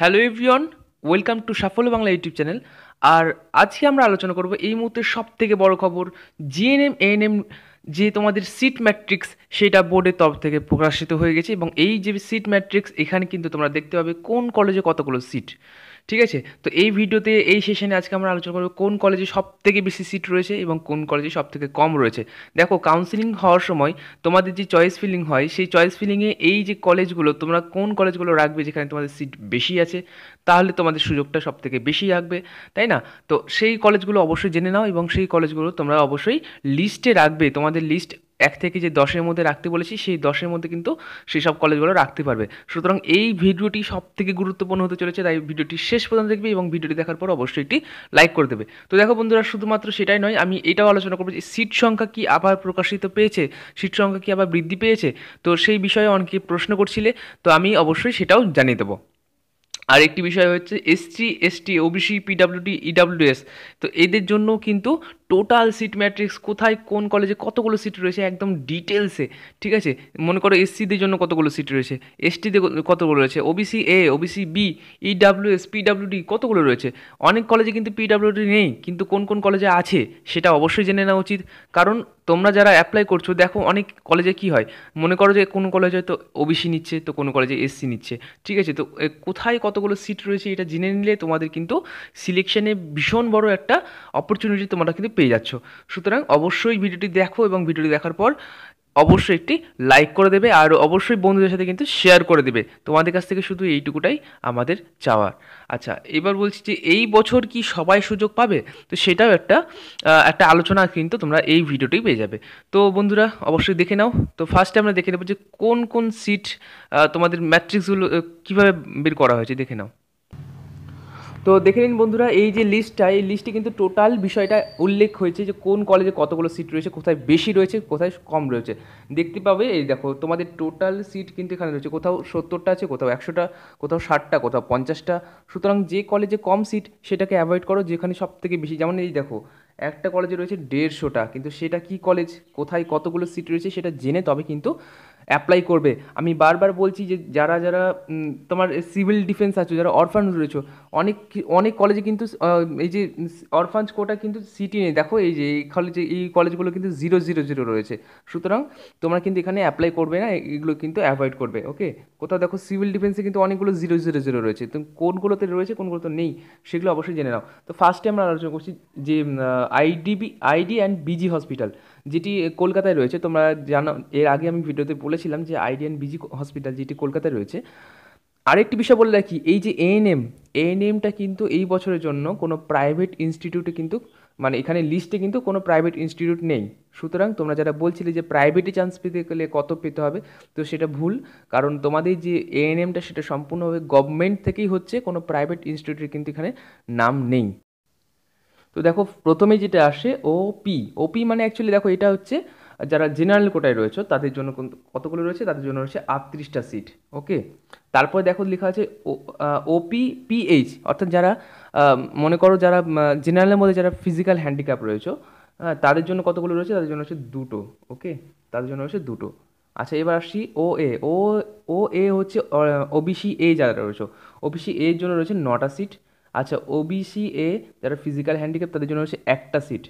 hello everyone welcome to সাফল্য Bangla YouTube channel আর আজকে আমরা আলোচনা করব এই মুহূর্তে সব থেকে বড় খবর জিএনএম এএনএম যে তোমাদের সিট ম্যাট্রিক্স সেটা বোর্ডের তরফ থেকে প্রকাশিত হয়ে গেছে এবং এই যে সিট ম্যাট্রিক্স এখানে কিন্তু তোমরা দেখতে পাবে কোন কলেজে কতগুলো সিট ঠিক আছে তো এই ভিডিওতে এই সেশনে আজকে আমরা আলোচনা করবো কোন কলেজে সব থেকে বেশি সিট রয়েছে এবং কোন কলেজে সব থেকে কম রয়েছে দেখো কাউন্সিলিং হওয়ার সময় তোমাদের যে চয়েস ফিলিং হয় সেই চয়েস ফিলিংয়ে এই যে কলেজগুলো তোমরা কোন কলেজগুলো রাখবে যেখানে তোমাদের সিট বেশি আছে তাহলে তোমাদের সুযোগটা সব থেকে বেশি রাখবে তাই না তো সেই কলেজগুলো অবশ্যই জেনে নাও এবং সেই কলেজগুলো তোমরা অবশ্যই লিস্টে রাখবে তোমাদের লিস্ট এক থেকে যে দশের মধ্যে রাখতে বলেছি সেই দশের মধ্যে কিন্তু সেই সব কলেজগুলো রাখতে পারবে সুতরাং এই ভিডিওটি সব থেকে গুরুত্বপূর্ণ হতে চলেছে তাই ভিডিওটি শেষ পর্যন্ত দেখবে এবং ভিডিওটি দেখার পর অবশ্যই এটি লাইক করে দেবে তো দেখো বন্ধুরা শুধুমাত্র সেটাই নয় আমি এটাও আলোচনা করবো যে সিট সংখ্যা কি আবার প্রকাশিত পেয়েছে সিট সংখ্যা কি আবার বৃদ্ধি পেয়েছে তো সেই বিষয়ে অনেকে প্রশ্ন করছিলে তো আমি অবশ্যই সেটাও জানিয়ে দেবো আর একটি বিষয় হচ্ছে SC ST OBC PWD EWS তো এদের জন্য কিন্তু টোটাল সিট ম্যাট্রিক্স কোথায় কোন কলেজে কতগুলো সিট রয়েছে একদম ডিটেলসে ঠিক আছে মনে করো এসসিদের জন্য কতগুলো সিট রয়েছে টিতে কতগুলো রয়েছে OBC A OBC B EWS PWD কতগুলো রয়েছে অনেক কলেজে কিন্তু পিডাব্লিউডি নেই কিন্তু কোন কোন কলেজে আছে সেটা অবশ্যই জেনে নেওয়া উচিত কারণ তোমরা যারা অ্যাপ্লাই করছো দেখো অনেক কলেজে কি হয় মনে করো যে কোনো কলেজে তো ওবিসি নিচ্ছে তো কোনো কলেজে এসসি নিচ্ছে ঠিক আছে তো কোথায় কতগুলো সিট রয়েছে এটা জেনে নিলে তোমাদের কিন্তু সিলেকশানে ভীষণ বড় একটা অপরচুনিটি তোমরা কিন্তু পেয়ে যাচ্ছ সুতরাং অবশ্যই ভিডিওটি দেখো এবং ভিডিওটি দেখার পর অবশ্যই একটি লাইক করে দেবে আর অবশ্যই বন্ধুদের সাথে কিন্তু শেয়ার করে দেবে তোমাদের কাছ থেকে শুধু এইটুকুটাই আমাদের চাওয়ার আচ্ছা এবার বলছি যে এই বছর কি সবাই সুযোগ পাবে তো সেটাও একটা একটা আলোচনা কিন্তু তোমরা এই ভিডিওটি পেয়ে যাবে তো বন্ধুরা অবশ্যই দেখে নাও তো ফার্স্টে আমরা দেখে নেবো যে কোন কোন সিট তোমাদের ম্যাট্রিক্সগুলো কীভাবে বের করা হয়েছে দেখে নাও তো দেখে নিন বন্ধুরা এই যে লিস্টটা এই লিস্টে কিন্তু টোটাল বিষয়টা উল্লেখ হয়েছে যে কোন কলেজে কতগুলো সিট রয়েছে কোথায় বেশি রয়েছে কোথায় কম রয়েছে দেখতে পাবে এই দেখো তোমাদের টোটাল সিট কিন্তু এখানে রয়েছে কোথাও সত্তরটা আছে কোথাও একশোটা কোথাও ষাটটা কোথাও পঞ্চাশটা সুতরাং যে কলেজে কম সিট সেটাকে অ্যাভয়েড করো যেখানে সব থেকে বেশি যেমন এই দেখো একটা কলেজে রয়েছে দেড়শোটা কিন্তু সেটা কি কলেজ কোথায় কতগুলো সিট রয়েছে সেটা জেনে তবে কিন্তু অ্যাপ্লাই করবে আমি বারবার বলছি যে যারা যারা তোমার সিভিল ডিফেন্স আছো যারা অরফান রয়েছো অনেক অনেক কলেজে কিন্তু এই যে অরফান্স কোটা কিন্তু সিটি নেই দেখো এই যে এই কলেজে এই কলেজগুলো কিন্তু জিরো জিরো জিরো রয়েছে সুতরাং তোমরা কিন্তু এখানে অ্যাপ্লাই করবে না এগুলো কিন্তু অ্যাভয়েড করবে ওকে কোথাও দেখো সিভিল ডিফেন্সে কিন্তু অনেকগুলো জিরো জিরো জিরো রয়েছে তো কোনগুলোতে রয়েছে কোনগুলোতে নেই সেগুলো অবশ্যই জেনে নাও তো ফার্স্টে আমরা আলোচনা করছি যে IDB ID and BG hospital যেটি কলকাতায় রয়েছে তোমরা জানো এর আগে আমি ভিডিওতে বলেছিলাম যে আইডিয়ান বিজি হসপিটাল যেটি কলকাতায় রয়েছে আরেকটি বিষয় বলে রাখি এই যে এএনএম এএনএমটা কিন্তু এই বছরের জন্য কোনো প্রাইভেট ইনস্টিটিউটে কিন্তু মানে এখানে লিস্টে কিন্তু কোনো প্রাইভেট ইনস্টিটিউট নেই সুতরাং তোমরা যারা বলছিলে যে প্রাইভেটে চান্স পেতে গেলে কত পেতে হবে তো সেটা ভুল কারণ তোমাদের যে এএনএমটা সেটা সম্পূর্ণভাবে গভর্নমেন্ট থেকেই হচ্ছে কোনো প্রাইভেট ইনস্টিটিউটের কিন্তু এখানে নাম নেই তো দেখো প্রথমে যেটা আসে ওপি ওপি মানে অ্যাকচুয়ালি দেখো এটা হচ্ছে যারা জেনারেল কোটায় রয়েছে তাদের জন্য কতগুলো রয়েছে তাদের জন্য রয়েছে আটত্রিশটা সিট ওকে তারপরে দেখো লেখা আছে ওপি পিএইচ অর্থাৎ যারা মনে করো যারা জেনারেলের মধ্যে যারা ফিজিক্যাল হ্যান্ডিক্যাপ রয়েছে তাদের জন্য কতগুলো রয়েছে তাদের জন্য হচ্ছে দুটো ওকে তাদের জন্য রয়েছে দুটো আচ্ছা এবার আসছি ও এ ও ও এ হচ্ছে ওবিসি এ যারা রয়েছে ওবিসি এর জন্য রয়েছে নটা সিট আচ্ছা ওবিসি এ যারা ফিজিক্যাল হ্যান্ডিক্যাপ আচ্ছা, তাদের জন্য রয়েছে একটা সিট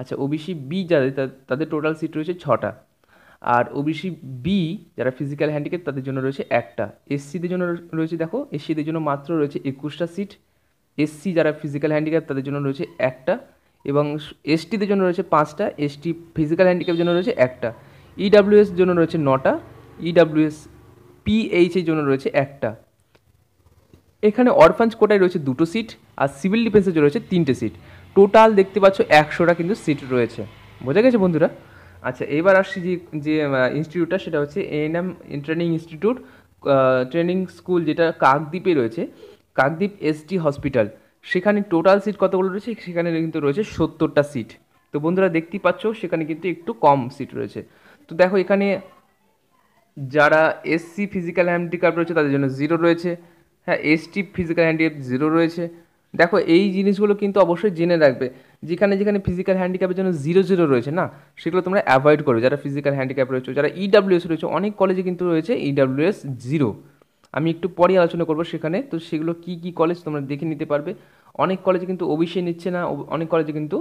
আচ্ছা ওবিসি বি যাদের তাদের টোটাল সিট রয়েছে ছটা আর ওবিসি বি যারা ফিজিক্যাল হ্যান্ডিক্যাপ তাদের জন্য রয়েছে একটা এসসিদের জন্য রয়েছে দেখো এসসিদের জন্য মাত্র রয়েছে একুশটা সিট এসসি যারা ফিজিক্যাল হ্যান্ডিক্যাপ তাদের জন্য রয়েছে একটা এবং এসটিদের জন্য রয়েছে পাঁচটা এসটি ফিজিক্যাল হ্যান্ডিক্যাপের জন্য রয়েছে একটা ইডাব্লিউএস e জন্য রয়েছে নটা ইডাব্লিউএস e পিএইচের জন্য রয়েছে একটা এখানে অরফান্স কোটায় রয়েছে দুটো সিট আর সিভিল ডিফেন্সে রয়েছে তিনটে সিট টোটাল দেখতে পাচ্ছ একশোটা কিন্তু সিট রয়েছে বোঝা গেছে বন্ধুরা আচ্ছা এবার আসছি যে যে ইনস্টিটিউটটা সেটা হচ্ছে ANM training institute training school যেটা কাকদ্বীপে রয়েছে কাকদ্বীপ এসটি হসপিটাল সেখানে টোটাল সিট কতগুলো রয়েছে সেখানে কিন্তু রয়েছে সত্তরটা সিট তো বন্ধুরা দেখতেই পাচ্ছ সেখানে কিন্তু একটু কম সিট রয়েছে তো দেখো এখানে যারা এসসি ফিজিক্যাল হ্যান্ডিক্যাপ রয়েছে তাদের জন্য জিরো রয়েছে হ্যাঁ টি ফিজিক্যাল হ্যান্ডিক্যাপ জিরো রয়েছে দেখো এই জিনিসগুলো কিন্তু অবশ্যই জেনে রাখবে যেখানে যেখানে ফিজিক্যাল হ্যান্ডিক্যাপের জন্য জিরো জিরো রয়েছে না সেগুলো তোমরা অ্যাভয়েড করো যারা ফিজিক্যাল হ্যান্ডিক্যাপ রয়েছে যারা ইডাব্লিউএস e রয়েছে অনেক কলেজে কিন্তু রয়েছে ইডাব্লিউএস e জিরো আমি একটু পরে আলোচনা করবো সেখানে তো সেগুলো কি কি কলেজ তোমরা দেখে নিতে পারবে অনেক কলেজে কিন্তু ওবিসি নিচ্ছে না অনেক কলেজে কিন্তু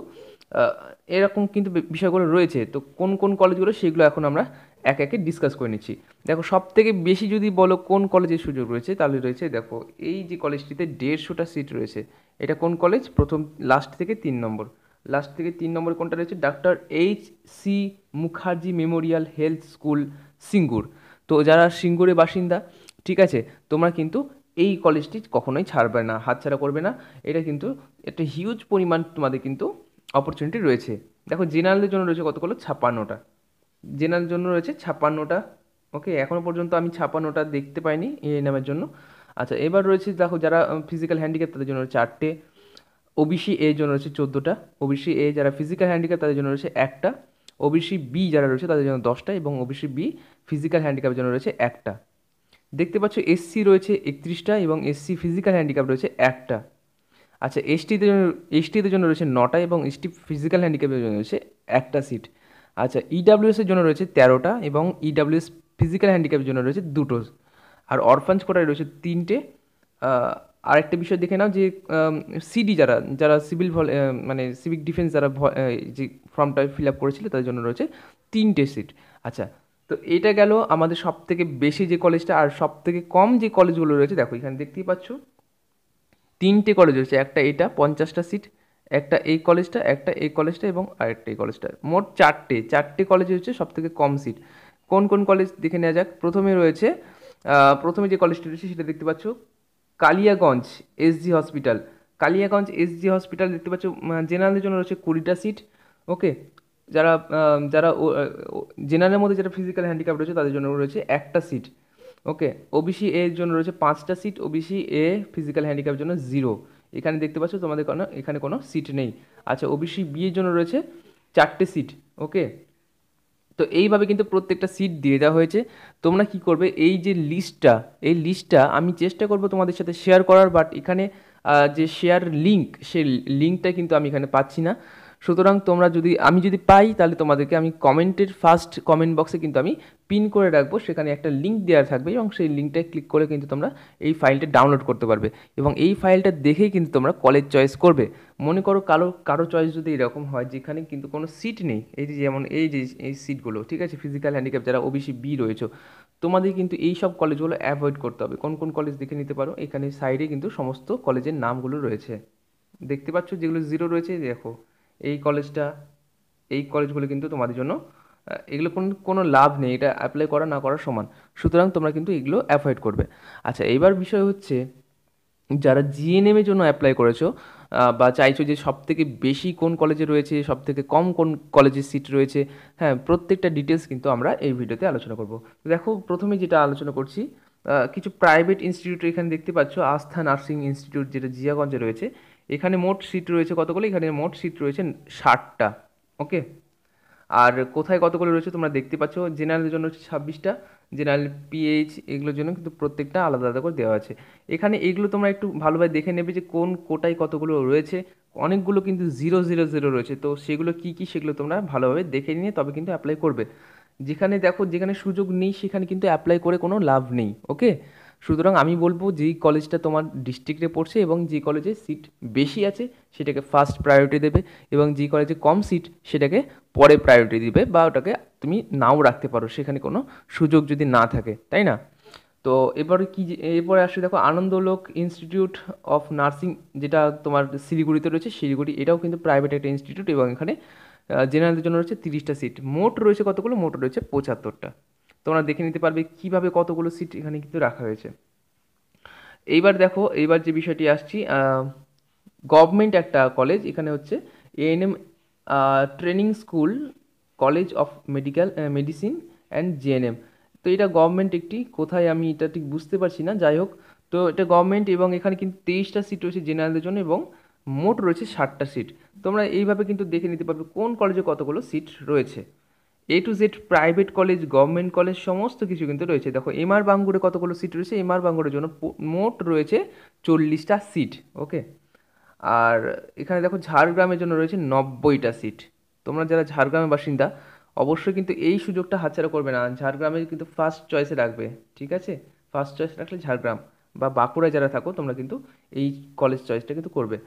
এরকম কিন্তু বিষয়গুলো রয়েছে তো কোন কোন কলেজগুলো সেগুলো এখন আমরা এক একে ডিসকাস করে নিচ্ছি দেখো সব থেকে বেশি যদি বলো কোন কলেজের সুযোগ রয়েছে তাহলে রয়েছে দেখো এই যে কলেজটিতে দেড়শোটা সিট রয়েছে এটা কোন কলেজ প্রথম লাস্ট থেকে তিন নম্বর লাস্ট থেকে তিন নম্বর কোনটা রয়েছে doctor H C Mukherjee memorial health school Singur তো যারা সিঙ্গুরের বাসিন্দা ঠিক আছে তোমরা কিন্তু এই কলেজটি কখনোই ছাড়বে না হাতছাড়া করবে না এটা কিন্তু একটা হিউজ পরিমাণ তোমাদের কিন্তু অপরচুনিটি রয়েছে দেখো জেনারেলের জন্য রয়েছে কতগুলো ছাপ্পান্নটা জেনার জন্য রয়েছে ছাপ্পান্নটা ওকে এখনও পর্যন্ত আমি ছাপ্পান্নটা দেখতে পাইনি এই নামের জন্য আচ্ছা এবার রয়েছে দেখো যারা ফিজিক্যাল হ্যান্ডিক্যাপ তাদের জন্য চারটে ওবিসি এ জন্য রয়েছে চোদ্দোটা ওবিসি এ যারা ফিজিক্যাল হ্যান্ডিক্যাপ তাদের জন্য রয়েছে একটা ওবিসি বি যারা রয়েছে তাদের জন্য দশটা এবং ওবিসি বি ফিজিক্যাল হ্যান্ডিক্যাপের জন্য রয়েছে একটা দেখতে পাচ্ছ এসসি রয়েছে একত্রিশটা এবং এসসি ফিজিক্যাল হ্যান্ডিক্যাপ রয়েছে একটা আচ্ছা এসটিদের জন্য এসটিদের জন্য রয়েছে নটা এবং এসটি ফিজিক্যাল হ্যান্ডিক্যাপের জন্য রয়েছে একটা সিট আচ্ছা ইডাব্লিউএসের e জন্য রয়েছে তেরোটা এবং ইডাব্লিউএস ফিজিক্যাল হ্যান্ডিক্যাপের জন্য রয়েছে দুটো আর অরফান্স কোটায় রয়েছে তিনটে আরেকটা বিষয় দেখে নাও যে সিডি যারা যারা সিভিল ভল মানে সিভিক ডিফেন্স যারা যে ফর্মটা ফিল আপ করেছিল তাদের জন্য রয়েছে তিনটে সিট আচ্ছা তো এটা গেল আমাদের সব থেকে বেশি যে কলেজটা আর সব থেকে কম যে কলেজগুলো রয়েছে দেখো এখানে দেখতেই পাচ্ছ তিনটে কলেজ রয়েছে একটা এটা পঞ্চাশটা সিট একটা এই কলেজটা একটা এই কলেজটা এবং আরেকটা এই কলেজটা মোট চারটে চারটে কলেজ হচ্ছে সবথেকে কম সিট কোন কোন কলেজ দেখে নেওয়া যাক প্রথমে রয়েছে প্রথমে যে কলেজটি রয়েছে সেটা দেখতে পাচ্ছ Kaliaganj SG hospital Kaliaganj SG hospital দেখতে পাচ্ছ জেনারেলের জন্য রয়েছে কুড়িটা সিট ওকে যারা যারা জেনারেলের মধ্যে যারা ফিজিক্যাল হ্যান্ডিক্যাপ রয়েছে তাদের জন্য রয়েছে একটা সিট ওকে ওবিসি এর জন্য রয়েছে পাঁচটা সিট ওবিসি এ ফিজিক্যাল হ্যান্ডিক্যাপের জন্য জিরো এখানে দেখতে পাচ্ছ তোমাদের কোনো এখানে কোনো সিট নেই আচ্ছা ওবিসি বিয়ের জন্য রয়েছে চারটে সিট ওকে তো এইভাবে কিন্তু প্রত্যেকটা সিট দিয়ে দেওয়া হয়েছে তোমরা কি করবে এই যে লিস্টটা এই লিস্টটা আমি চেষ্টা করব তোমাদের সাথে শেয়ার করার বাট এখানে যে শেয়ার লিঙ্ক সে লিঙ্কটা কিন্তু আমি এখানে পাচ্ছি না সুতরাং তোমরা যদি আমি যদি পাই তাহলে তোমাদেরকে আমি কমেন্টের ফার্স্ট কমেন্ট বক্সে কিন্তু আমি পিন করে রাখবো সেখানে একটা লিঙ্ক দেওয়া থাকবে এবং সেই লিঙ্কটায় ক্লিক করে কিন্তু তোমরা এই ফাইলটা ডাউনলোড করতে পারবে এবং এই ফাইলটা দেখেই কিন্তু তোমরা কলেজ চয়েস করবে মনে করো কারো কারো চয়েস যদি এরকম হয় যেখানে কিন্তু কোনো সিট নেই এই যে যেমন এই যে এই সিটগুলো ঠিক আছে ফিজিক্যাল হ্যান্ডিক্যাপ যারা ওবিসি বি রয়েছে তোমাদের কিন্তু এই সব কলেজগুলো অ্যাভয়েড করতে হবে কোন কোন কলেজ দেখে নিতে পারো এখানে সাইডে কিন্তু সমস্ত কলেজের নামগুলো রয়েছে দেখতে পাচ্ছ যেগুলো জিরো রয়েছে দেখো এই কলেজটা এই কলেজগুলো কিন্তু তোমাদের জন্য এগুলো কোন কোনো লাভ নেই এটা অ্যাপ্লাই করা না করা সমান সুতরাং তোমরা কিন্তু এগুলো অ্যাভয়েড করবে আচ্ছা এবার বিষয় হচ্ছে যারা জিএনএম এর জন্য অ্যাপ্লাই করেছো বা চাইছো যে সব থেকে বেশি কোন কলেজে রয়েছে সব থেকে কম কোন কলেজে সিট রয়েছে হ্যাঁ প্রত্যেকটা ডিটেলস কিন্তু আমরা এই ভিডিওতে আলোচনা করব দেখো প্রথমে যেটা আলোচনা করছি কিছু প্রাইভেট ইনস্টিটিউট এখানে দেখতে পাচ্ছ আস্থা নার্সিং ইনস্টিটিউট যেটা জিয়াগঞ্জে রয়েছে এখানে মোট সিট রয়েছে কতগুলো এখানে মোট সিট রয়েছে ষাটটা ওকে আর কোথায় কতগুলো রয়েছে তোমরা দেখতে পাচ্ছ জেনারেলের জন্য হচ্ছে ছাব্বিশটা জেনারেল পিএইচ এগুলোর জন্য কিন্তু প্রত্যেকটা আলাদা আলাদা করে দেওয়া আছে এখানে এগুলো তোমরা একটু ভালোভাবে দেখে নেবে যে কোন কোটায় কতগুলো রয়েছে অনেকগুলো কিন্তু জিরো জিরো জিরো রয়েছে তো সেগুলো কি কি সেগুলো তোমরা ভালোভাবে দেখে নিয়ে তবে কিন্তু অ্যাপ্লাই করবে যেখানে দেখো যেখানে সুযোগ নেই সেখানে কিন্তু অ্যাপ্লাই করে কোনো লাভ নেই ওকে সুতরাং আমি বলবো যেই কলেজটা তোমার ডিস্ট্রিক্টে পড়ছে এবং যে কলেজে সিট বেশি আছে সেটাকে ফার্স্ট প্রায়োরিটি দেবে এবং যে কলেজে কম সিট সেটাকে পরে প্রায়োরিটি দিবে বা ওটাকে তুমি নাও রাখতে পারো সেখানে কোনো সুযোগ যদি না থাকে তাই না তো এবারে কি এরপরে আসলে দেখো আনন্দলোক ইনস্টিটিউট অফ নার্সিং যেটা তোমার শিলিগুড়িতে রয়েছে শিলিগুড়ি এটাও কিন্তু প্রাইভেট একটা ইনস্টিটিউট এবং এখানে জেনারেলদের জন্য রয়েছে তিরিশটা সিট মোট রয়েছে কতগুলো মোট রয়েছে পঁচাত্তরটা তোমরা দেখে নিতে পারবে কিভাবে কতগুলো সিট এখানে কিন্তু রাখা হয়েছে এইবার দেখো এইবার যে বিষয়টি আসছি গভর্নমেন্ট একটা কলেজ এখানে হচ্ছে ANM training school college of medical medicine and GNM তো এটা গভর্নমেন্ট একটি কোথায় আমি এটা ঠিক বুঝতে পারছি না যাই হোক তো এটা গভর্নমেন্ট এবং এখানে কিন্তু তেইশটা সিট রয়েছে জেনারেলদের জন্য এবং মোট রয়েছে ষাটটা সিট তোমরা এইভাবে কিন্তু দেখে নিতে পারবে কোন কলেজে কতগুলো সিট রয়েছে A to Z private college government college সমস্ত কিছু কিন্তু রয়েছে দেখো এমআর বাঙ্গুরে কতগুলো সিট রয়েছে এমআর বাঙ্গুরের জন্য মোট রয়েছে চল্লিশটা সিট ওকে আর এখানে দেখো ঝাড়গ্রামের জন্য রয়েছে নব্বইটা সিট তোমরা যারা ঝাড়গ্রামের বাসিন্দা অবশ্যই কিন্তু এই সুযোগটা হাতছাড়া করবে না ঝাড়গ্রামে কিন্তু ফার্স্ট চয়েসে রাখবে ঠিক আছে ফার্স্ট চয়েস রাখলে ঝাড়গ্রাম বা বাঁকুড়ায় যারা থাকো তোমরা কিন্তু এই কলেজ চয়েসটা কিন্তু করবে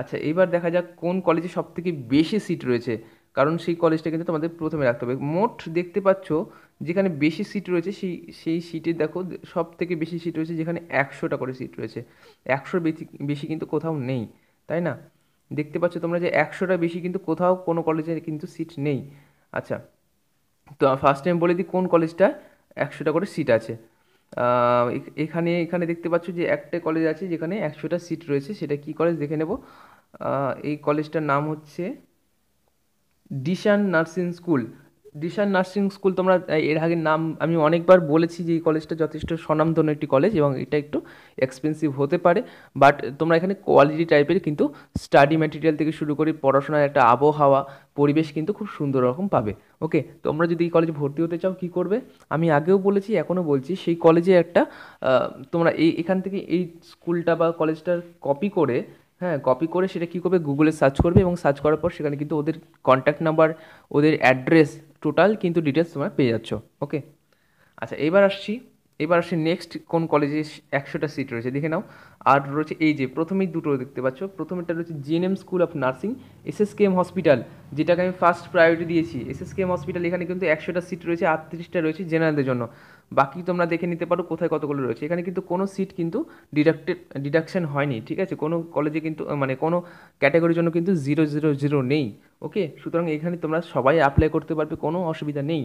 আচ্ছা এবার দেখা যাক কোন কলেজে সবথেকে বেশি সিট রয়েছে কারণ সেই কলেজটা কিন্তু তোমাদের প্রথমে রাখতে হবে মোট দেখতে পাচ্ছ যেখানে বেশি সিট রয়েছে সেই সেই সিটে দেখো সব থেকে বেশি সিট রয়েছে যেখানে একশোটা করে সিট রয়েছে একশোর বেশি বেশি কিন্তু কোথাও নেই তাই না দেখতে পাচ্ছ তোমরা যে একশোটা বেশি কিন্তু কোথাও কোনো কলেজে কিন্তু সিট নেই আচ্ছা তো ফার্স্ট টাইম বলে দিই কোন কলেজটা একশোটা করে সিট আছে এখানে এখানে দেখতে পাচ্ছ যে একটা কলেজ আছে যেখানে একশোটা সিট রয়েছে সেটা কি কলেজ দেখে নেব এই কলেজটার নাম হচ্ছে ডিশান নার্সিং স্কুল ডিশান নার্সিং স্কুল তোমরা এর আগে নাম আমি অনেকবার বলেছি যে এই কলেজটা যথেষ্ট স্বনামধন্য একটি কলেজ এবং এটা একটু এক্সপেন্সিভ হতে পারে বাট তোমরা এখানে কোয়ালিটি টাইপের কিন্তু স্টাডি ম্যাটেরিয়াল থেকে শুরু করে পড়াশোনার একটা আবহাওয়া পরিবেশ কিন্তু খুব সুন্দর রকম পাবে ওকে তোমরা যদি এই কলেজে ভর্তি হতে চাও কি করবে আমি আগেও বলেছি এখনও বলছি সেই কলেজে একটা তোমরা এই এখান থেকে এই স্কুলটা বা কলেজটার কপি করে হ্যাঁ কপি করে সেটা কী করবে গুগলে সার্চ করবে এবং সার্চ করার পর সেখানে কিন্তু ওদের কন্ট্যাক্ট নাম্বার ওদের অ্যাড্রেস টোটাল কিন্তু ডিটেলস তোমরা পেয়ে যাচ্ছ ওকে আচ্ছা এবার আসছি এবার আসে নেক্সট কোন কলেজে একশোটা সিট রয়েছে দেখে নাও আর রয়েছে এই যে প্রথমেই দুটো দেখতে পাচ্ছ প্রথমেটা রয়েছে GNM school of nursing SSKM hospital যেটাকে আমি ফার্স্ট প্রায়োরিটি দিয়েছি এসএসকেএম হসপিটাল এখানে কিন্তু একশোটা সিট রয়েছে আটত্রিশটা রয়েছে জেনারেলদের জন্য বাকি তোমরা দেখে নিতে পারো কোথায় কতগুলো রয়েছে এখানে কিন্তু কোনো সিট কিন্তু ডিডাক্টেড ডিডাকশান হয়নি ঠিক আছে কোনো কলেজে কিন্তু মানে কোনো ক্যাটাগরির জন্য কিন্তু জিরো জিরো জিরো নেই ওকে সুতরাং এখানে তোমরা সবাই অ্যাপ্লাই করতে পারবে কোনো অসুবিধা নেই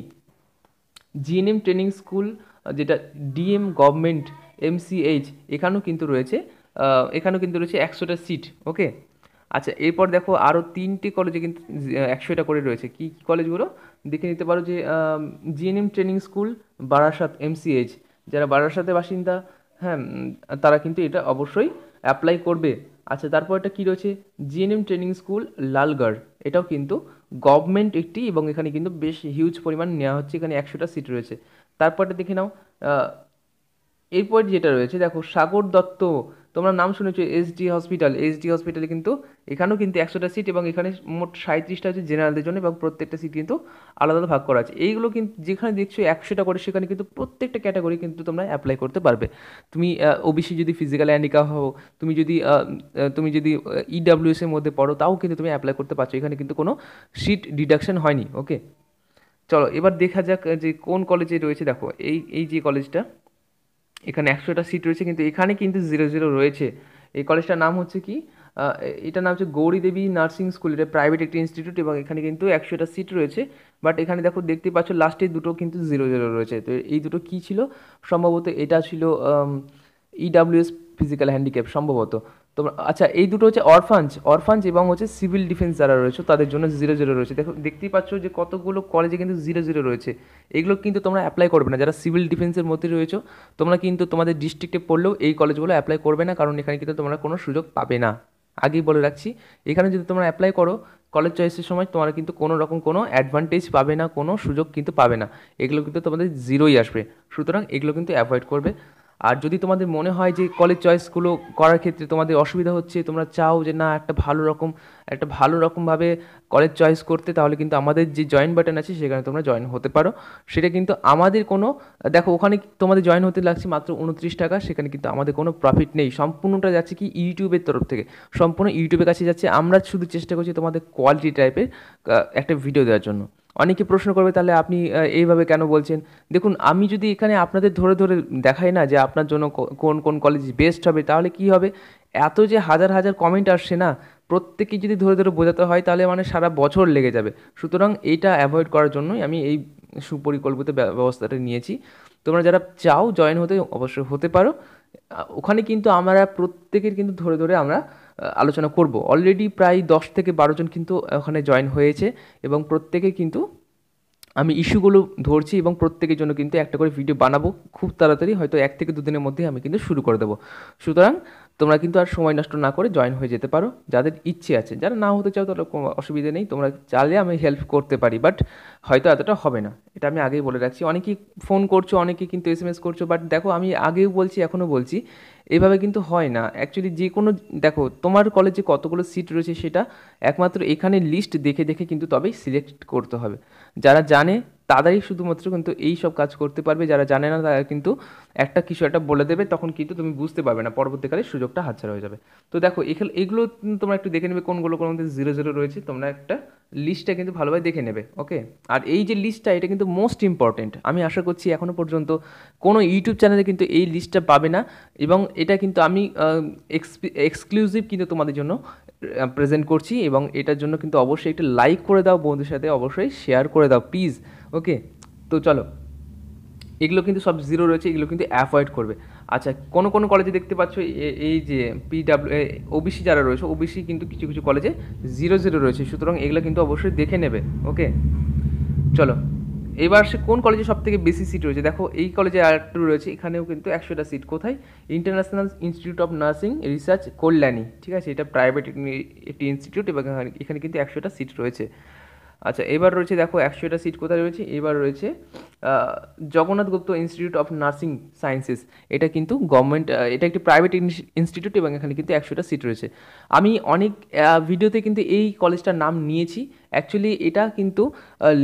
জিএনএম ট্রেনিং স্কুল যেটা ডিএম গভর্নমেন্ট এমসিএইচ এখানেও কিন্তু রয়েছে এখানেও কিন্তু রয়েছে একশোটা সিট ওকে আচ্ছা এরপর দেখো আরও তিনটি কলেজে কিন্তু একশোটা করে রয়েছে কী কী কলেজগুলো দেখে নিতে পারো যে GNM training school Barasat MCH যারা বারাসাতে বাসিন্দা হ্যাঁ তারা কিন্তু এটা অবশ্যই অ্যাপ্লাই করবে আচ্ছা তারপর এটা কী রয়েছে জিএনএম ট্রেনিং স্কুল লালগড় এটাও কিন্তু গভর্নমেন্ট একটি এবং এখানে কিন্তু বেশ হিউজ পরিমাণ নেওয়া হচ্ছে এখানে একশোটা সিট রয়েছে তারপরে দেখে নাও এরপর যেটা রয়েছে দেখো সাগর দত্ত তোমরা নাম শুনেছো এসডি হসপিটাল এসডি হসপিটালে কিন্তু এখানেও কিন্তু একশোটা সিট এবং এখানে মোট সাঁত্রিশটা হচ্ছে জেনারেলদের জন্য এবং প্রত্যেকটা সিট কিন্তু আলাদা আলাদা ভাগ করা আছে এইগুলো কিন্তু যেখানে দেখছো একশোটা করে সেখানে কিন্তু প্রত্যেকটা ক্যাটাগরি কিন্তু তোমরা অ্যাপ্লাই করতে পারবে তুমি ওবিসি যদি ফিজিক্যাল অ্যান্ডিকা হও তুমি যদি তুমি যদি ইডাব্লিউএস e এর মধ্যে পড়ো তাও কিন্তু তুমি অ্যাপ্লাই করতে পারছো এখানে কিন্তু কোনো সিট ডিডাকশন হয়নি ওকে চলো এবার দেখা যাক যে কোন কলেজে রয়েছে দেখো এই এই যে কলেজটা এখানে একশোটা সিট রয়েছে কিন্তু এখানে কিন্তু জিরো জিরো রয়েছে এই কলেজটার নাম হচ্ছে কি এটার নাম হচ্ছে গৌরী দেবী নার্সিং স্কুল এটা প্রাইভেট একটি ইনস্টিটিউট এবং এখানে কিন্তু একশোটা সিট রয়েছে বাট এখানে দেখো দেখতে পাচ্ছ লাস্টে দুটো কিন্তু জিরো জিরো রয়েছে তো এই দুটো কী ছিল সম্ভবত এটা ছিল ইডাব্লিউএস ফিজিক্যাল হ্যান্ডিক্যাপ সম্ভবত তোমরা আচ্ছা এই দুটো হচ্ছে অরফাঞ্জ অরফাঞ্জ এবং হচ্ছে সিভিল ডিফেন্স যারা রয়েছে তাদের জন্য জিরো জিরো রয়েছে দেখো দেখতেই পাচ্ছ যে কতগুলো কলেজে কিন্তু জিরো জিরো রয়েছে এগুলো কিন্তু তোমরা অ্যাপ্লাই করবে না যারা সিভিল ডিফেন্সের মধ্যে রয়েছে তোমরা কিন্তু তোমাদের ডিস্ট্রিক্টে পড়লেও এই কলেজগুলো অ্যাপ্লাই করবে না কারণ এখানে কিন্তু তোমরা কোনো সুযোগ পাবে না আগেই বলে রাখছি এখানে যদি তোমরা অ্যাপ্লাই করো কলেজ চয়েসের সময় তোমরা কিন্তু কোনো রকম কোনো অ্যাডভান্টেজ পাবে না কোনো সুযোগ কিন্তু পাবে না এগুলো কিন্তু তোমাদের জিরোই আসবে সুতরাং এগুলো কিন্তু অ্যাভয়েড করবে আর যদি তোমাদের মনে হয় যে কলেজ চয়েসগুলো করার ক্ষেত্রে তোমাদের অসুবিধা হচ্ছে তোমরা চাও যে না একটা ভালো রকম একটা ভালো রকমভাবে কলেজ চয়েস করতে তাহলে কিন্তু আমাদের যে জয়েন বাটন আছে সেখানে তোমরা জয়েন হতে পারো সেটা কিন্তু আমাদের কোনো দেখো ওখানে তোমাদের জয়েন হতে লাগছে মাত্র উনত্রিশ টাকা সেখানে কিন্তু আমাদের কোনো প্রফিট নেই সম্পূর্ণটা যাচ্ছে কি ইউটিউবের তরফ থেকে সম্পূর্ণ ইউটিউবের কাছে যাচ্ছে আমরা শুধু চেষ্টা করছি তোমাদের কোয়ালিটি টাইপের একটা ভিডিও দেওয়ার জন্য অনেকে প্রশ্ন করবে তাহলে আপনি এইভাবে কেন বলছেন দেখুন আমি যদি এখানে আপনাদের ধরে ধরে দেখাই না যে আপনার জন্য কোন কোন কলেজ বেস্ট হবে তাহলে কি হবে এত যে হাজার হাজার কমেন্ট আসছে না প্রত্যেকেই যদি ধরে ধরে বোঝাতে হয় তাহলে মানে সারা বছর লেগে যাবে সুতরাং এইটা অ্যাভয়েড করার জন্যই আমি এই সুপরিকল্পিত ব্যবস্থাটা নিয়েছি তোমরা যারা চাও জয়েন হতে অবশ্যই হতে পারো ওখানে কিন্তু আমরা প্রত্যেকের কিন্তু ধরে ধরে আমরা আলোচনা করব অলরেডি প্রায় দশ থেকে বারোজন কিন্তু ওখানে জয়েন হয়েছে এবং প্রত্যেকে কিন্তু আমি ইস্যুগুলো ধরছি এবং প্রত্যেকের জন্য কিন্তু একটা করে ভিডিও বানাবো খুব তাড়াতাড়ি হয়তো এক থেকে দুদিনের মধ্যে আমি কিন্তু শুরু করে দেবো সুতরাং তোমরা কিন্তু আর সময় নষ্ট না করে জয়েন হয়ে যেতে পারো যাদের ইচ্ছে আছে যারা না হতে চাও তাহলে কোনো অসুবিধে নেই তোমরা চালে আমি হেল্প করতে পারি বাট হয়তো এতটা হবে না এটা আমি আগেই বলে রাখছি অনেকেই ফোন করছো অনেকে কিন্তু এস এম এস করছো বাট দেখো আমি আগেও বলছি এখনও বলছি এভাবে কিন্তু হয় না অ্যাকচুয়ালি যে কোনো দেখো তোমার কলেজে কতগুলো সিট রয়েছে সেটা একমাত্র এখানে লিস্ট দেখে দেখে কিন্তু তবেই সিলেক্ট করতে হবে যারা জানে তাদেরই শুধুমাত্র কিন্তু এই সব কাজ করতে পারবে যারা জানে না তারা কিন্তু একটা কিছু একটা বলে দেবে তখন কিন্তু তুমি বুঝতে পারবে না পরবর্তীকালে সুযোগটা হাতছাড়া হয়ে যাবে তো দেখো এখানে এগুলো তোমরা একটু দেখে নেবে কোনগুলো কোনো জিরো জিরো রয়েছে তোমরা একটা লিস্টটা কিন্তু ভালোভাবে দেখে নেবে ওকে আর এই যে লিস্টটা এটা কিন্তু মোস্ট ইম্পর্টেন্ট আমি আশা করছি এখনও পর্যন্ত কোনো ইউটিউব চ্যানেলে কিন্তু এই লিস্টটা পাবে না এবং এটা কিন্তু আমি এক্সক্লুসিভ কিন্তু তোমাদের জন্য প্রেজেন্ট করছি এবং এটার জন্য কিন্তু অবশ্যই একটা লাইক করে দাও বন্ধুর সাথে অবশ্যই শেয়ার করে দাও প্লিজ ওকে তো চলো এগুলো কিন্তু সব জিরো রয়েছে এগুলো কিন্তু অ্যাভয়েড করবে আচ্ছা কোনো কোনো কলেজে দেখতে পাচ্ছ এই যে পিডাব্লিউ ওবিসি যারা রয়েছে ওবিসি কিন্তু কিছু কিছু কলেজে জিরো জিরো রয়েছে সুতরাং এগুলো কিন্তু অবশ্যই দেখে নেবে ওকে চলো এবার সে কোন কলেজে সব থেকে বেশি সিট রয়েছে দেখো এই কলেজে আরেকটু রয়েছে এখানেও কিন্তু একশোটা সিট কোথায় international institute of nursing research Kalyani ঠিক আছে এটা প্রাইভেট একটি ইনস্টিটিউট এবং এখানে কিন্তু একশোটা সিট রয়েছে আচ্ছা এবার রয়েছে দেখো একশোটা সিট কোথায় রয়েছে এবার রয়েছে Jagannath Gupta institute of nursing sciences এটা কিন্তু গভর্নমেন্ট এটা একটি প্রাইভেট ইনস্টিটিউট এবং এখানে কিন্তু একশোটা সিট রয়েছে আমি অনেক ভিডিওতে কিন্তু এই কলেজটার নাম নিয়েছি অ্যাকচুয়ালি এটা কিন্তু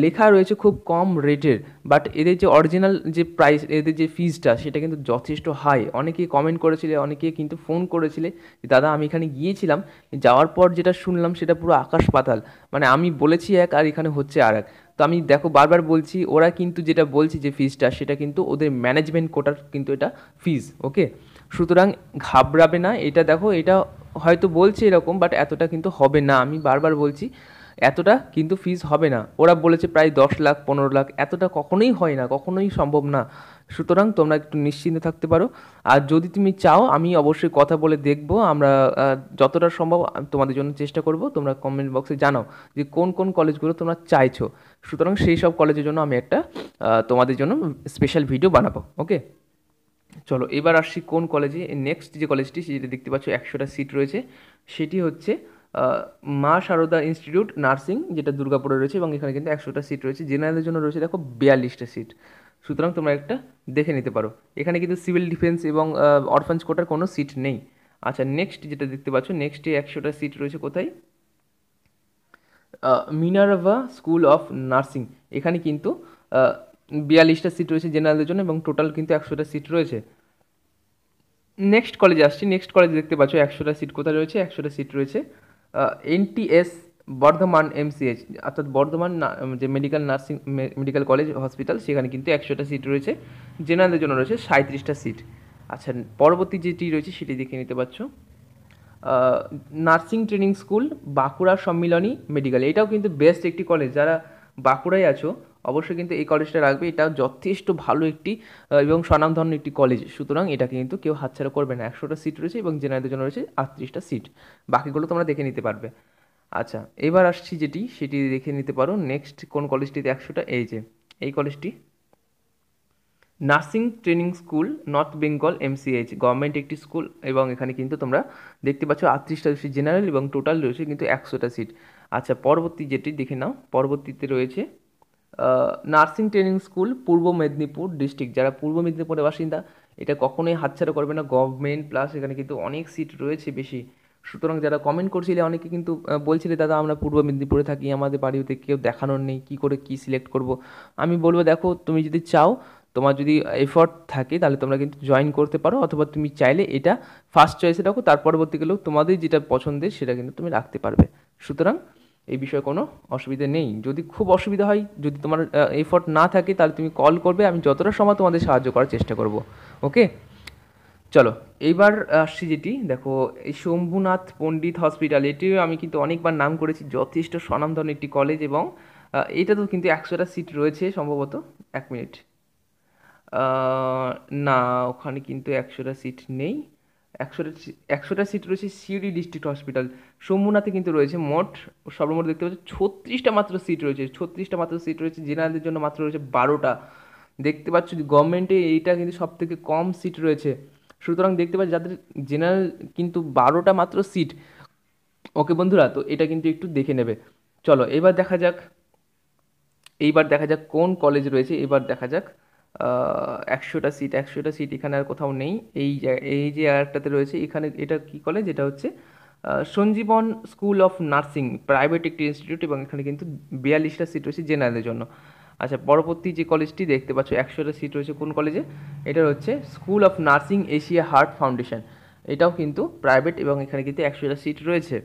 লেখা রয়েছে খুব কম রেটের বাট এদের যে অরিজিনাল যে প্রাইস এদের যে ফিজটা সেটা কিন্তু যথেষ্ট হাই অনেকে কমেন্ট করেছিলে অনেকে কিন্তু ফোন করেছিলে যে দাদা আমি এখানে গিয়েছিলাম যাওয়ার পর যেটা শুনলাম সেটা পুরো আকাশ পাতাল মানে আমি বলেছি এক আর এখানে হচ্ছে আর এক তো আমি দেখো বারবার বলছি ওরা কিন্তু যেটা বলছি যে ফিজটা সেটা কিন্তু ওদের ম্যানেজমেন্ট কোটার কিন্তু এটা ফিজ ওকে সুতরাং ঘাবড়াবে না এটা দেখো এটা হয়তো বলছে এরকম বাট এতটা কিন্তু হবে না আমি বারবার বলছি এতটা কিন্তু ফিজ হবে না ওরা বলেছে প্রায় দশ লাখ পনেরো লাখ এতটা কখনোই হয় না কখনোই সম্ভব না সুতরাং তোমরা একটু নিশ্চিন্তে থাকতে পারো আর যদি তুমি চাও আমি অবশ্যই কথা বলে দেখব আমরা যতটা সম্ভব তোমাদের জন্য চেষ্টা করব তোমরা কমেন্ট বক্সে জানাও যে কোন কোন কলেজগুলো তোমরা চাইছো সুতরাং সেই সব কলেজের জন্য আমি একটা তোমাদের জন্য স্পেশাল ভিডিও বানাবো ওকে চলো এবার আসছি কোন কলেজে নেক্সট যে কলেজটি সেটি দেখতে পাচ্ছ একশোটা সিট রয়েছে সেটি হচ্ছে মা সারদা ইনস্টিটিউট নার্সিং যেটা দুর্গাপুরে রয়েছে এবং এখানে কিন্তু একশোটা সিট রয়েছে জেনারেলের জন্য রয়েছে দেখো বিয়াল্লিশটা সিট সুতরাং তোমরা একটা দেখে নিতে পারো এখানে কিন্তু সিভিল ডিফেন্স এবং অরফান্স কোটার কোনো সিট নেই আচ্ছা নেক্সট যেটা দেখতে পাচ্ছ নেক্সটে একশোটা সিট রয়েছে কোথায় মিনারভা স্কুল অফ নার্সিং এখানে কিন্তু বিয়াল্লিশটা সিট রয়েছে জেনারেলের জন্য এবং টোটাল কিন্তু একশোটা সিট রয়েছে নেক্সট কলেজে আসছি নেক্সট কলেজে দেখতে পাচ্ছ একশোটা সিট কোথায় রয়েছে একশোটা সিট রয়েছে এনটিএস বর্ধমান এমসিএইচ অর্থাৎ বর্ধমান যে medical nursing medical college hospital সেখানে কিন্তু একশোটা সিট রয়েছে জেনারেলের জন্য রয়েছে সাঁত্রিশটা সিট আচ্ছা পরবর্তী যেটি রয়েছে সেটি দেখে নিতে পারছো nursing training school Bankura Sammilani medical এটাও কিন্তু বেস্ট একটি কলেজ যারা বাঁকুড়ায় আছো অবশ্যই কিন্তু এই কলেজটা রাখবে এটা যথেষ্ট ভালো একটি এবং স্বনামধন্য একটি কলেজ সুতরাং এটাকে কিন্তু কেউ হাতছাড়া করবে না একশোটা সিট রয়েছে এবং জেনারেলদের জন্য রয়েছে আটত্রিশটা সিট বাকিগুলো তোমরা দেখে নিতে পারবে আচ্ছা এবার আসছি যেটি সেটি দেখে নিতে পারো নেক্সট কোন কলেজটিতে একশোটা এই যে এই কলেজটি nursing training school north Bengal MCH government একটি স্কুল এবং এখানে কিন্তু তোমরা দেখতে পাচ্ছ আটত্রিশটা রয়েছে জেনারেল এবং টোটাল রয়েছে কিন্তু একশোটা সিট আচ্ছা পরবর্তী যেটি দেখে নাও পরবর্তীতে রয়েছে নার্সিং ট্রেনিং স্কুল পূর্ব মেদিনীপুর ডিস্ট্রিক্ট যারা পূর্ব মেদিনীপুরের বাসিন্দা এটা কখনোই হাতছাড়া করবে না গভর্নমেন্ট প্লাস এখানে কিন্তু অনেক সিট রয়েছে বেশি সুতরাং যারা কমেন্ট করছিলে অনেকে কিন্তু বলছিলে দাদা আমরা পূর্ব মেদিনীপুরে থাকি আমাদের বাড়িতে কেউ দেখানোর নেই কী করে কী সিলেক্ট করব আমি বলবো দেখো তুমি যদি চাও তোমার যদি এফর্ট থাকে তাহলে তোমরা কিন্তু জয়েন করতে পারো অথবা তুমি চাইলে এটা ফার্স্ট চয়েসে রাখো তার পরবর্তীকালেও তোমাদের যেটা পছন্দের সেটা কিন্তু তুমি রাখতে পারবে সুতরাং এই বিষয়ে কোনো অসুবিধে নেই যদি খুব অসুবিধা হয় যদি তোমার এফোর্ট না থাকে তাহলে তুমি কল করবে আমি যতটা সময় তোমাদের সাহায্য করার চেষ্টা করব ওকে চলো এইবার আসছি যেটি দেখো এই শম্ভুনাথ পণ্ডিত হসপিটাল এটিও আমি কিন্তু অনেকবার নাম করেছি যথেষ্ট ধরনের একটি কলেজ এবং এটাতেও কিন্তু একশোটা সিট রয়েছে সম্ভবত এক মিনিট না ওখানে কিন্তু একশোটা সিট নেই একশোটা একশোটা সিট রয়েছে সিউড়ি ডিস্ট্রিক্ট হসপিটাল শম্ভুনাথে কিন্তু রয়েছে মোট সর্বমোট দেখতে পাচ্ছি ছত্রিশটা মাত্র সিট রয়েছে ছত্রিশটা মাত্র সিট রয়েছে জেনারেলদের জন্য মাত্র রয়েছে বারোটা দেখতে পাচ্ছ গভর্নমেন্টে এইটা কিন্তু সব থেকে কম সিট রয়েছে সুতরাং দেখতে পাচ্ছি যাদের জেনারেল কিন্তু বারোটা মাত্র সিট ওকে বন্ধুরা তো এটা কিন্তু একটু দেখে নেবে চলো এবার দেখা যাক এইবার দেখা যাক কোন কলেজ রয়েছে এবার দেখা যাক একশোটা সিট একশোটা সিট এখানে আর কোথাও নেই এই এই যে আরেকটাতে রয়েছে এখানে এটা কি কলেজ এটা হচ্ছে Sanjiban school of nursing private একটি ইনস্টিটিউট এবং এখানে কিন্তু বিয়াল্লিশটা সিট রয়েছে জেনারেলের জন্য আচ্ছা পরবর্তী যে কলেজটি দেখতে পাচ্ছ একশোটা সিট রয়েছে কোন কলেজে এটা হচ্ছে school of nursing Asia heart foundation এটাও কিন্তু প্রাইভেট এবং এখানে কিন্তু একশোটা সিট রয়েছে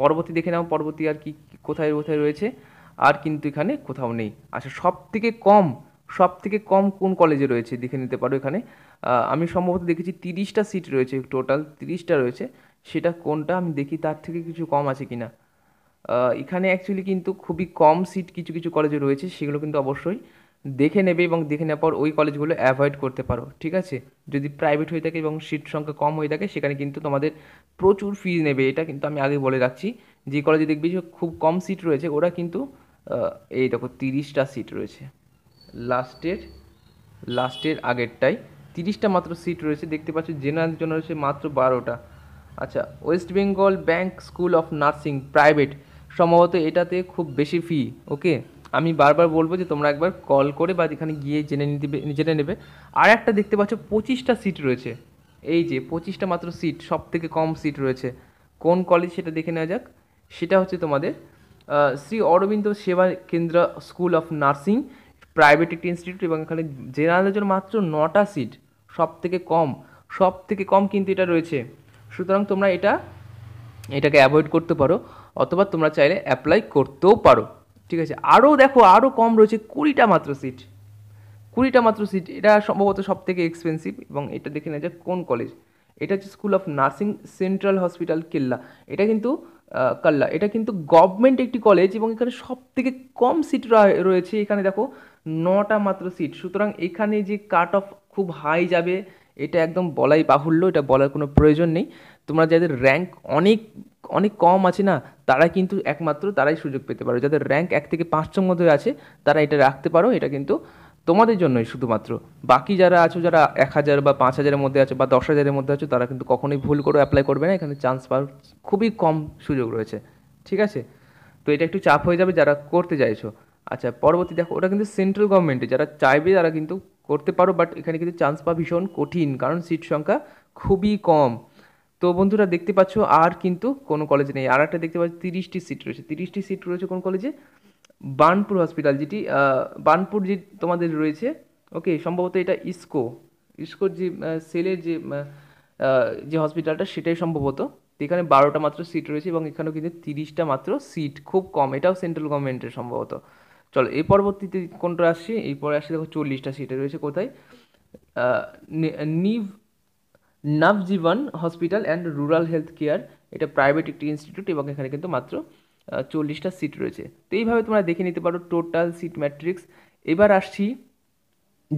পরবর্তী দেখে নাও পরবর্তী আর কি কোথায় কোথায় রয়েছে আর কিন্তু এখানে কোথাও নেই আচ্ছা সব থেকে কম সব থেকে কম কোন কলেজে রয়েছে দেখে নিতে পারো এখানে আমি সম্ভবত দেখেছি তিরিশটা সিট রয়েছে টোটাল তিরিশটা রয়েছে সেটা কোনটা আমি দেখি তার থেকে কিছু কম আছে কি না এখানে অ্যাকচুয়ালি কিন্তু খুবই কম সিট কিছু কিছু কলেজে রয়েছে সেগুলো কিন্তু অবশ্যই দেখে নেবে এবং দেখে নেওয়ার পর ওই কলেজগুলো অ্যাভয়েড করতে পারো ঠিক আছে যদি প্রাইভেট হয়ে থাকে এবং সিট সংখ্যা কম হয়ে থাকে সেখানে কিন্তু তোমাদের প্রচুর ফি নেবে এটা কিন্তু আমি আগে বলে রাখছি যে কলেজে দেখবি যে খুব কম সিট রয়েছে ওরা কিন্তু এই দেখো তিরিশটা সিট রয়েছে লাস্টের লাস্টের আগেরটাই তিরিশটা মাত্র সিট রয়েছে দেখতে পাচ্ছ জেনারেল জন্য রয়েছে মাত্র বারোটা আচ্ছা west Bengal bank school of nursing private সম্ভবত এটাতে খুব বেশি ফি ওকে আমি বারবার বলবো যে তোমরা একবার কল করে বা এখানে গিয়ে জেনে নিতে জেনে নেবে আর একটা দেখতে পাচ্ছ পঁচিশটা সিট রয়েছে এই যে পঁচিশটা মাত্র সিট সব থেকে কম সিট রয়েছে কোন কলেজ সেটা দেখে নেওয়া যাক সেটা হচ্ছে তোমাদের Shri Aurobindo Seva Kendra school of nursing private একটি ইনস্টিটিউট এবং এখানে জেনারেলের জন্য মাত্র নটা সিট সব থেকে কম সব থেকে কম কিন্তু এটা রয়েছে সুতরাং তোমরা এটা এটাকে অ্যাভয়েড করতে পারো অথবা তোমরা চাইলে অ্যাপ্লাই করতেও পারো ঠিক আছে আরও দেখো আরও কম রয়েছে কুড়িটা মাত্র সিট কুড়িটা মাত্র সিট এটা সম্ভবত সব থেকে এক্সপেন্সিভ এবং এটা দেখে নেওয়া যায় কোন কলেজ এটা হচ্ছে school of nursing central hospital Kalla এটা কিন্তু কাল্লা এটা কিন্তু গভর্নমেন্ট একটি কলেজ এবং এখানে সব থেকে কম সিট রয়েছে এখানে দেখো নটা মাত্র সিট সুতরাং এখানে যে কাট অফ খুব হাই যাবে এটা একদম বলাই বাহুল্য এটা বলার কোনো প্রয়োজন নেই তোমরা যাদের র্যাঙ্ক অনেক অনেক কম আছে না তারা কিন্তু একমাত্র তারাই সুযোগ পেতে পারো যাদের র্যাঙ্ক এক থেকে পাঁচটার মধ্যে আছে তারা এটা রাখতে পারো এটা কিন্তু তোমাদের জন্যই শুধুমাত্র বাকি যারা আছো যারা এক হাজার বা পাঁচ হাজারের মধ্যে আছো বা দশ হাজারের মধ্যে আছো তারা কিন্তু কখনোই ভুল করে অ্যাপ্লাই করবে না এখানে চান্স পাওয়ার খুবই কম সুযোগ রয়েছে ঠিক আছে তো এটা একটু চাপ হয়ে যাবে যারা করতে চাইছো আচ্ছা পরবর্তী দেখো ওটা কিন্তু সেন্ট্রাল গভর্নমেন্টে যারা চাইবে তারা কিন্তু করতে পারো বাট এখানে কিন্তু চান্স পাওয়া ভীষণ কঠিন কারণ সিট সংখ্যা খুবই কম তো বন্ধুরা দেখতে পাচ্ছ আর কিন্তু কোনো কলেজে নেই আর একটা দেখতে পাচ্ছ তিরিশটি সিট রয়েছে তিরিশটি সিট রয়েছে কোন কলেজে বার্নপুর হসপিটাল যেটি বার্নপুর যে তোমাদের রয়েছে ওকে সম্ভবত এটা ইসকো ইসকোর যে সেলের যে যে হসপিটালটা সেটাই সম্ভবত এখানে বারোটা মাত্র সিট রয়েছে এবং এখানেও কিন্তু তিরিশটা মাত্র সিট খুব কম এটাও সেন্ট্রাল গভর্নমেন্টের সম্ভবত চলো এই পরবর্তীতে কোনটা আসছে এই পরে আসছে দেখো চল্লিশটা সিটে রয়েছে কোথায় নিভ Navjeevan hospital and rural health care এটা প্রাইভেট একটি ইনস্টিটিউট এবং এখানে কিন্তু মাত্র চল্লিশটা সিট রয়েছে তো এইভাবে তোমরা দেখে নিতে পারো টোটাল সিট ম্যাট্রিক্স এবার আসছি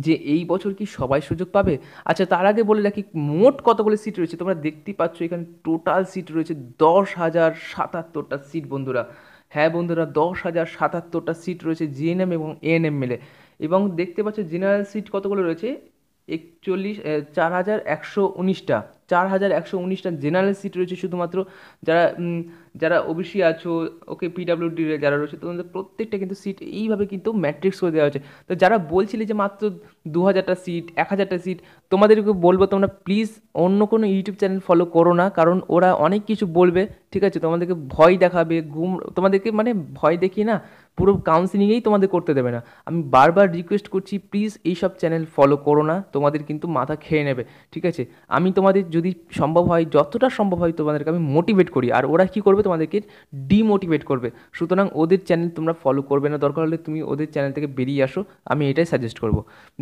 যে এই বছর কি সবাই সুযোগ পাবে আচ্ছা তার আগে বলে রাখি মোট কতগুলো সিট রয়েছে তোমরা দেখতেই পাচ্ছ এখানে টোটাল সিট রয়েছে দশ হাজার সাতাত্তরটা সিট বন্ধুরা হ্যাঁ বন্ধুরা দশ হাজার সাতাত্তরটা সিট রয়েছে জিএনএম এবং এএনএম মিলে এবং দেখতে পাচ্ছ জেনারেল সিট কতগুলো রয়েছে একচল্লিশ চার হাজার একশো উনিশটা চার হাজার একশো উনিশটা জেনারেল সিট রয়েছে শুধুমাত্র যারা যারা ওবিসি আছো ওকে পিডাব্লিউডি যারা রয়েছে তোমাদের প্রত্যেকটা কিন্তু সিট এইভাবে কিন্তু ম্যাট্রিক্স করে দেওয়া হয়েছে তো যারা বলছিলে যে মাত্র দু হাজারটা সিট এক হাজারটা সিট তোমাদেরকে বলবো তোমরা প্লিজ অন্য কোনো ইউটিউব চ্যানেল ফলো করো না কারণ ওরা অনেক কিছু বলবে ঠিক আছে তোমাদেরকে ভয় দেখাবে ঘুম তোমাদেরকে মানে ভয় দেখিয়ে না পুরো কাউন্সিলিংয়েই তোমাদের করতে দেবে না আমি বারবার রিকোয়েস্ট করছি প্লিজ এইসব চ্যানেল ফলো করো না তোমাদের কিন্তু মাথা খেয়ে নেবে ঠিক আছে আমি তোমাদের যদি সম্ভব হয় যতটা সম্ভব হয় তোমাদেরকে আমি মোটিভেট করি আর ওরা কী করবে তোমাদেরকে ডিমোটিভেট করবে সুতরাং ওদের চ্যানেল তোমরা ফলো করবে না দরকার হলে তুমি ওদের চ্যানেল থেকে বেরিয়ে আসো আমি এটাই সাজেস্ট করব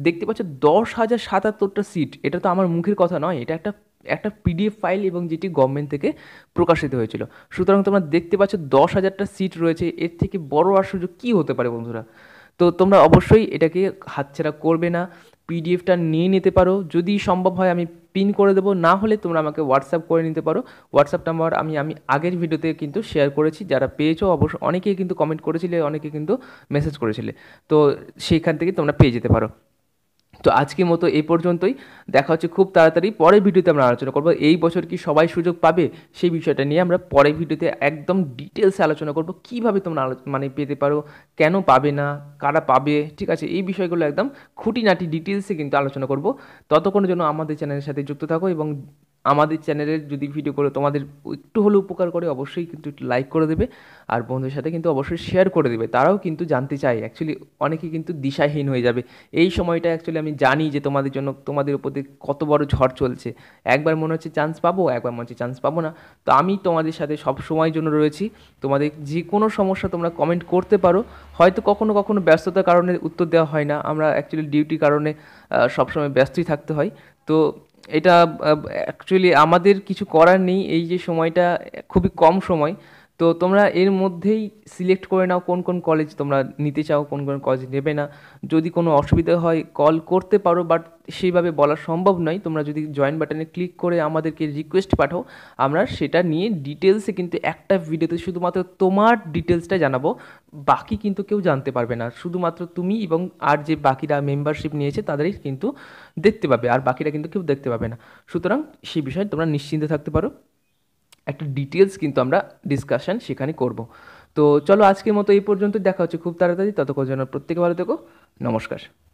দেখতে পাচ্ছ দশ হাজার সাতাত্তরটা সিট এটা তো আমার মুখের কথা নয় এটা একটা একটা পিডিএফ ফাইল এবং যেটি গভর্নমেন্ট থেকে প্রকাশিত হয়েছিল সুতরাং তোমরা দেখতে পাচ্ছ দশ হাজারটা সিট রয়েছে এর থেকে বড় আর সুযোগ কী হতে পারে বন্ধুরা তো তোমরা অবশ্যই এটাকে হাতছাড়া করবে না পিডিএফটা নিয়ে নিতে পারো যদি সম্ভব হয় আমি পিন করে দেবো না হলে তোমরা আমাকে হোয়াটসঅ্যাপ করে নিতে পারো হোয়াটসঅ্যাপ নাম্বার আমি আমি আগের ভিডিওতে কিন্তু শেয়ার করেছি যারা পেয়েছো অবশ্য অনেকেই কিন্তু কমেন্ট করেছিলে অনেকে কিন্তু মেসেজ করেছিলে তো সেইখান থেকে তোমরা পেয়ে যেতে পারো তো আজকের মতো এই পর্যন্তই দেখা হচ্ছে খুব তাড়াতাড়ি পরের ভিডিওতে আমরা আলোচনা করবো এই বছর কি সবাই সুযোগ পাবে সেই বিষয়টা নিয়ে আমরা পরের ভিডিওতে একদম ডিটেলসে আলোচনা করবো কীভাবে তোমরা মানে পেতে পারো কেন পাবে না কারা পাবে ঠিক আছে এই বিষয়গুলো একদম খুঁটিনাটি ডিটেলসে কিন্তু আলোচনা করব ততক্ষণের জন্য আমাদের চ্যানেলের সাথে যুক্ত থাকো এবং আমাদের চ্যানেলের যদি ভিডিও করে তোমাদের একটু হলেও উপকার করে অবশ্যই কিন্তু একটু লাইক করে দেবে আর বন্ধুদের সাথে কিন্তু অবশ্যই শেয়ার করে দেবে তারাও কিন্তু জানতে চায় অ্যাকচুয়ালি অনেকে কিন্তু দিশাহীন হয়ে যাবে এই সময়টা অ্যাকচুয়ালি আমি জানি যে তোমাদের জন্য তোমাদের উপর দিয়ে কত বড় ঝড় চলছে একবার মনে হচ্ছে চান্স পাবো একবার মনে হচ্ছে চান্স পাবো না তো আমি তোমাদের সাথে সব সময়ের জন্য রয়েছি তোমাদের যে কোনো সমস্যা তোমরা কমেন্ট করতে পারো হয়তো কখনো কখনো ব্যস্ততার কারণে উত্তর দেওয়া হয় না আমরা অ্যাকচুয়ালি ডিউটি কারণে সবসময় ব্যস্তই থাকতে হয় তো এটা অ্যাকচুয়ালি আমাদের কিছু করার নেই এই যে সময়টা খুবই কম সময় তো তোমরা এর মধ্যেই সিলেক্ট করে নাও কোন কোন কলেজ তোমরা নিতে চাও কোন কোন কলেজ নেবে না যদি কোনো অসুবিধা হয় কল করতে পারো বাট সেইভাবে বলা সম্ভব নয় তোমরা যদি জয়েন বাটনে ক্লিক করে আমাদেরকে রিকোয়েস্ট পাঠাও আমরা সেটা নিয়ে ডিটেলসে কিন্তু একটা ভিডিওতে শুধুমাত্র তোমার ডিটেলসটা জানাবো বাকি কিন্তু কেউ জানতে পারবে না শুধুমাত্র তুমি এবং আর যে বাকিরা মেম্বারশিপ নিয়েছে তাদেরই কিন্তু দেখতে পাবে আর বাকিরা কিন্তু কেউ দেখতে পাবে না সুতরাং সেই বিষয়ে তোমরা নিশ্চিন্তে থাকতে পারো একটা ডিটেলস কিন্তু আমরা ডিসকাশন সেখানে করব তো চলো আজকের মতো এই পর্যন্ত দেখা হচ্ছে খুব তাড়াতাড়ি ততক্ষণ যেন প্রত্যেকে ভালো থেকো নমস্কার